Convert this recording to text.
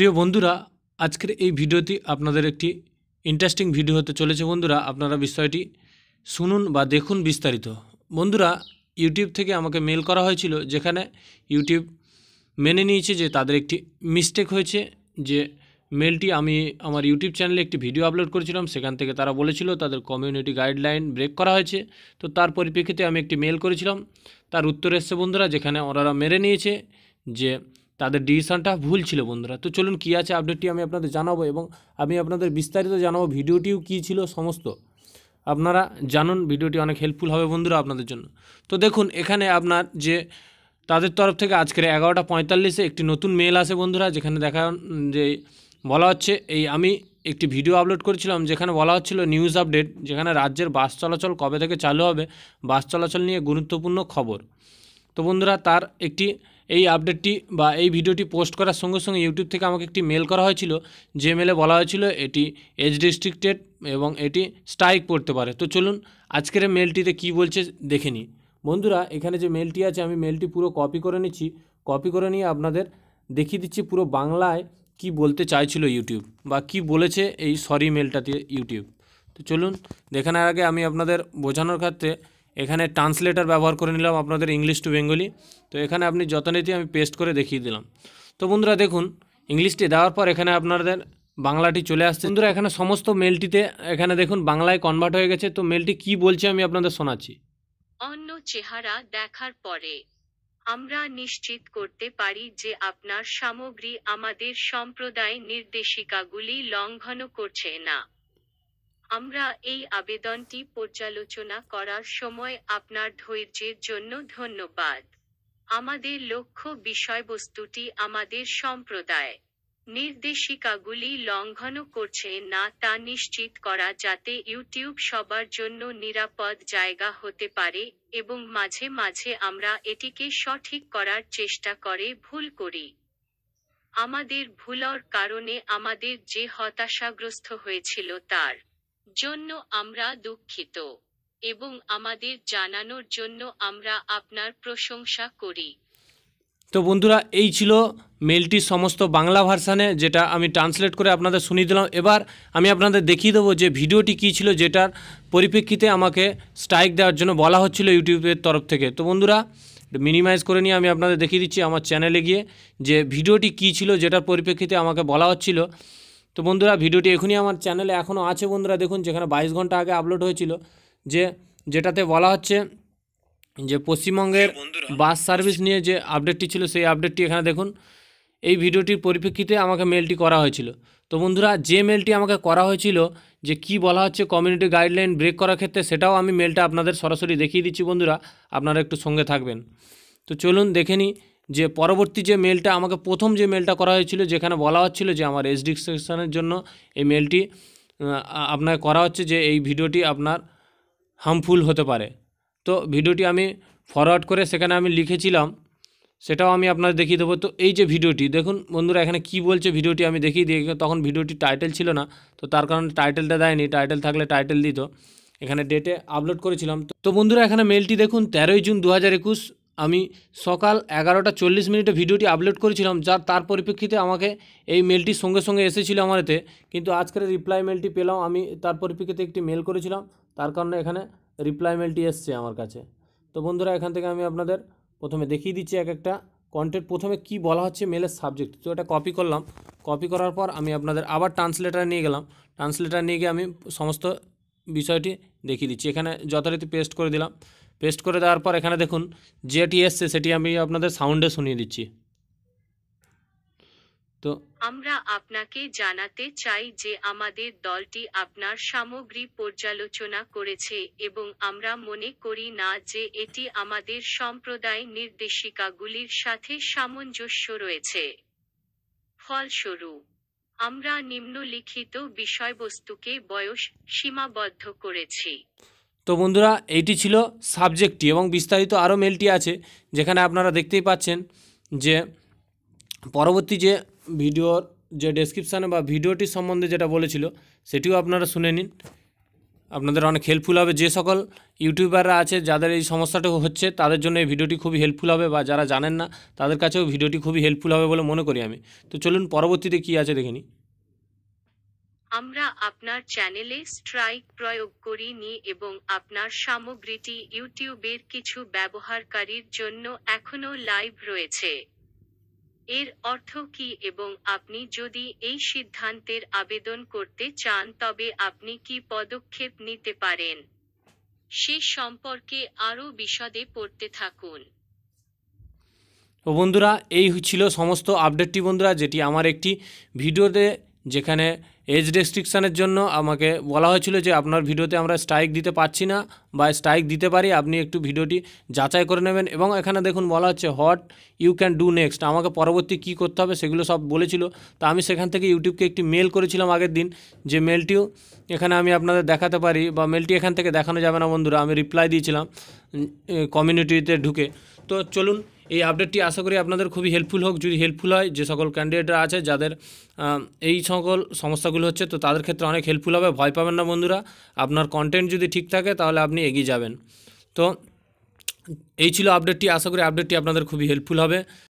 প্রিয় বন্ধুরা আজকের এই ভিডিওটি আপনাদের একটি ইন্টারেস্টিং ভিডিও হতে চলেছে বন্ধুরা আপনারা বিষয়টি শুনুন বা দেখুন বিস্তারিত বন্ধুরা ইউটিউব থেকে আমাকে মেল করা হয়েছিল যেখানে ইউটিউব মেনে নিয়েছে যে তাদের একটি মিস্টেক হয়েছে যে মেলটি আমি আমার ইউটিউব চ্যানেলে একটি ভিডিও আপলোড করেছিলাম সেখান থেকে তারা বলেছিল তাদের কমিউনিটি গাইডলাইন ব্রেক করা হয়েছে তো তার পরিপ্রেক্ষিতে আমি একটি মেল করেছিলাম তার উত্তর এসছে বন্ধুরা যেখানে ওনারা মেরে নিয়েছে যে তাদের ডিসিশনটা ভুল ছিল বন্ধুরা তো চলুন কী আছে আপডেটটি আমি আপনাদের জানাবো এবং আমি আপনাদের বিস্তারিত জানাবো ভিডিওটিও কী ছিল সমস্ত আপনারা জানুন ভিডিওটি অনেক হেল্পফুল হবে বন্ধুরা আপনাদের জন্য তো দেখুন এখানে আপনার যে তাদের তরফ থেকে আজকের এগারোটা পঁয়তাল্লিশে একটি নতুন মেল আসে বন্ধুরা যেখানে দেখা যে বলা হচ্ছে এই আমি একটি ভিডিও আপলোড করেছিলাম যেখানে বলা হচ্ছিল নিউজ আপডেট যেখানে রাজ্যের বাস চলাচল কবে থেকে চালু হবে বাস চলাচল নিয়ে গুরুত্বপূর্ণ খবর তো বন্ধুরা তার একটি এই আপডেটটি বা এই ভিডিওটি পোস্ট করার সঙ্গে সঙ্গে ইউটিউব থেকে আমাকে একটি মেল করা হয়েছিল যে মেলে বলা হয়েছিল এটি এজ ডিস্ট্রিক্টেড এবং এটি স্ট্রাইক পড়তে পারে তো চলুন আজকের মেলটিতে কি বলছে দেখে নিই বন্ধুরা এখানে যে মেলটি আছে আমি মেলটি পুরো কপি করে নিচ্ছি কপি করে নিয়ে আপনাদের দেখিয়ে দিচ্ছি পুরো বাংলায় কি বলতে চাইছিল ইউটিউব বা কি বলেছে এই সরি মেলটাতে ইউটিউব তো চলুন দেখানোর আগে আমি আপনাদের বোঝানোর ক্ষেত্রে এখানে ট্রান্সলেটার ব্যবহার করে নিলাম আপনাদের ইংলিশ টু বেঙ্গলি তো এখানে আপনি নীতি আমি পেস্ট করে দেখিয়ে দিলাম তো বন্ধুরা দেখুন ইংলিশটি দেওয়ার পর এখানে আপনাদের বাংলাটি চলে আসছে বন্ধুরা এখানে সমস্ত মেলটিতে এখানে দেখুন বাংলায় কনভার্ট হয়ে গেছে তো মেলটি কি বলছে আমি আপনাদের শোনাচ্ছি অন্য চেহারা দেখার পরে আমরা নিশ্চিত করতে পারি যে আপনার সামগ্রী আমাদের সম্প্রদায় নির্দেশিকাগুলি লঙ্ঘন করছে না আমরা এই আবেদনটি পর্যালোচনা করার সময় আপনার ধৈর্যের জন্য ধন্যবাদ আমাদের লক্ষ্য বিষয়বস্তুটি আমাদের সম্প্রদায় নির্দেশিকাগুলি লঙ্ঘন করছে না তা নিশ্চিত করা যাতে ইউটিউব সবার জন্য নিরাপদ জায়গা হতে পারে এবং মাঝে মাঝে আমরা এটিকে সঠিক করার চেষ্টা করে ভুল করি আমাদের ভুলর কারণে আমাদের যে হতাশাগ্রস্ত হয়েছিল তার জন্য আমরা দুঃখিত এবং আমাদের জানানোর জন্য আমরা আপনার প্রশংসা করি তো বন্ধুরা এই ছিল মেলটির সমস্ত বাংলা ভার্সানে যেটা আমি ট্রান্সলেট করে আপনাদের শুনিয়ে দিলাম এবার আমি আপনাদের দেখিয়ে দেবো যে ভিডিওটি কী ছিল যেটার পরিপ্রেক্ষিতে আমাকে স্ট্রাইক দেওয়ার জন্য বলা হচ্ছিল ইউটিউবের তরফ থেকে তো বন্ধুরা মিনিমাইজ করে নিয়ে আমি আপনাদের দেখিয়ে দিচ্ছি আমার চ্যানেলে গিয়ে যে ভিডিওটি কী ছিল যেটার পরিপ্রেক্ষিতে আমাকে বলা হচ্ছিল তো বন্ধুরা ভিডিওটি এখনই আমার চ্যানেলে এখনও আছে বন্ধুরা দেখুন যেখানে বাইশ ঘন্টা আগে আপলোড হয়েছিল যে যেটাতে বলা হচ্ছে যে পশ্চিমবঙ্গের বাস সার্ভিস নিয়ে যে আপডেটটি ছিল সেই আপডেটটি এখানে দেখুন এই ভিডিওটির পরিপ্রেক্ষিতে আমাকে মেলটি করা হয়েছিল তো বন্ধুরা যে মেলটি আমাকে করা হয়েছিল যে কি বলা হচ্ছে কমিউনিটি গাইডলাইন ব্রেক করার ক্ষেত্রে সেটাও আমি মেলটা আপনাদের সরাসরি দেখিয়ে দিচ্ছি বন্ধুরা আপনারা একটু সঙ্গে থাকবেন তো চলুন দেখে নিই যে পরবর্তী যে মেলটা আমাকে প্রথম যে মেলটা করা হয়েছিল যেখানে বলা হচ্ছিল যে আমার রেজিস্ট্রেশনের জন্য এই মেলটি আপনাকে করা হচ্ছে যে এই ভিডিওটি আপনার হার্মফুল হতে পারে তো ভিডিওটি আমি ফরওয়ার্ড করে সেখানে আমি লিখেছিলাম সেটাও আমি আপনার দেখিয়ে দেবো তো এই যে ভিডিওটি দেখুন বন্ধুরা এখানে কি বলছে ভিডিওটি আমি দেখিয়ে দিয়ে তখন ভিডিওটি টাইটেল ছিল না তো তার কারণে টাইটেলটা দেয়নি টাইটেল থাকলে টাইটেল দিত এখানে ডেটে আপলোড করেছিলাম তো বন্ধুরা এখানে মেলটি দেখুন তেরোই জুন দু হাজার একুশ আমি সকাল এগারোটা চল্লিশ মিনিটে ভিডিওটি আপলোড করেছিলাম যার তার পরিপ্রেক্ষিতে আমাকে এই মেলটি সঙ্গে সঙ্গে এসেছিলো আমার এতে কিন্তু আজকের রিপ্লাই মেলটি পেলাম আমি তার পরিপ্রেক্ষিতে একটি মেল করেছিলাম তার কারণে এখানে রিপ্লাই মেলটি এসছে আমার কাছে তো বন্ধুরা এখান থেকে আমি আপনাদের প্রথমে দেখিয়ে দিচ্ছি এক একটা কন্টেন্ট প্রথমে কি বলা হচ্ছে মেলের সাবজেক্ট তো এটা কপি করলাম কপি করার পর আমি আপনাদের আবার ট্রান্সলেটার নিয়ে গেলাম ট্রান্সলেটার নিয়ে গিয়ে আমি সমস্ত বিষয়টি দেখিয়ে দিচ্ছি এখানে যথারীতি পেস্ট করে দিলাম পেস্ট করে দেওয়ার পর এখানে দেখুন যেটি এসছে সেটি আমি আপনাদের সাউন্ডে শুনিয়ে দিচ্ছি তো আমরা আপনাকে জানাতে চাই যে আমাদের দলটি আপনার সামগ্রী পর্যালোচনা করেছে এবং আমরা মনে করি না যে এটি আমাদের সম্প্রদায় নির্দেশিকাগুলির সাথে সামঞ্জস্য রয়েছে ফলস্বরূপ আমরা নিম্নলিখিত বিষয়বস্তুকে বয়স সীমাবদ্ধ করেছি তো বন্ধুরা এইটি ছিল সাবজেক্টটি এবং বিস্তারিত আরও মেলটি আছে যেখানে আপনারা দেখতেই পাচ্ছেন যে পরবর্তী যে ভিডিওর যে ডেসক্রিপশানে বা ভিডিওটি সম্বন্ধে যেটা বলেছিল সেটিও আপনারা শুনে নিন আপনাদের অনেক হেল্পফুল হবে যে সকল ইউটিউবাররা আছে যাদের এই সমস্যাটা হচ্ছে তাদের জন্য এই ভিডিওটি খুবই হেল্পফুল হবে বা যারা জানেন না তাদের কাছেও ভিডিওটি খুবই হেল্পফুল হবে বলে মনে করি আমি তো চলুন পরবর্তীতে কী আছে দেখে নিই আমরা আপনার চ্যানেলে স্ট্রাইক প্রয়োগ করি নি এবং আপনার সামগ্রীটি ইউটিউবের কিছু ব্যবহারকারীর জন্য এখনও লাইভ রয়েছে এর অর্থ কি এবং আপনি যদি এই সিদ্ধান্তের আবেদন করতে চান তবে আপনি কি পদক্ষেপ নিতে পারেন সে সম্পর্কে আরও বিশদে পড়তে থাকুন ও বন্ধুরা এই ছিল সমস্ত আপডেটটি বন্ধুরা যেটি আমার একটি ভিডিওতে যেখানে এজ রেস্ট্রিকশানের জন্য আমাকে বলা হয়েছিল যে আপনার ভিডিওতে আমরা স্ট্রাইক দিতে পারছি না বা স্ট্রাইক দিতে পারি আপনি একটু ভিডিওটি যাচাই করে নেবেন এবং এখানে দেখুন বলা হচ্ছে what you can do next আমাকে পরবর্তী কি করতে হবে সেগুলো সব বলেছিল তা আমি সেখান থেকে ইউটিউবকে একটি মেল করেছিলাম আগের দিন যে মেলটিও এখানে আমি আপনাদের দেখাতে পারি বা মেলটি এখান থেকে দেখানো যাবে না বন্ধুরা আমি রিপ্লাই দিয়েছিলাম কমিউনিটিতে ঢুকে তো চলুন এই আপডেটটি আশা করি আপনাদের খুবই হেল্পফুল হোক যদি হেল্পফুল হয় যে সকল ক্যান্ডিডেটরা আছে যাদের এই সকল সমস্যাগুলো হচ্ছে তো তাদের ক্ষেত্রে অনেক হেল্পফুল হবে ভয় পাবেন না বন্ধুরা আপনার কন্টেন্ট যদি ঠিক থাকে তাহলে আপনি এগিয়ে যাবেন তো এই ছিল আপডেটটি আশা করি আপডেটটি আপনাদের খুবই হেল্পফুল হবে